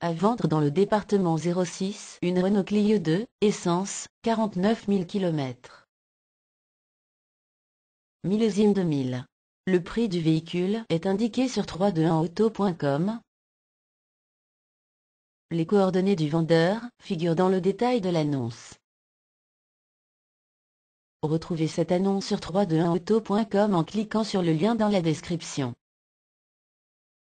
À vendre dans le département 06 une Renault Clio 2, essence, 49 000 km. Millésime 2000. Le prix du véhicule est indiqué sur 321auto.com. Les coordonnées du vendeur figurent dans le détail de l'annonce. Retrouvez cette annonce sur 321auto.com en cliquant sur le lien dans la description.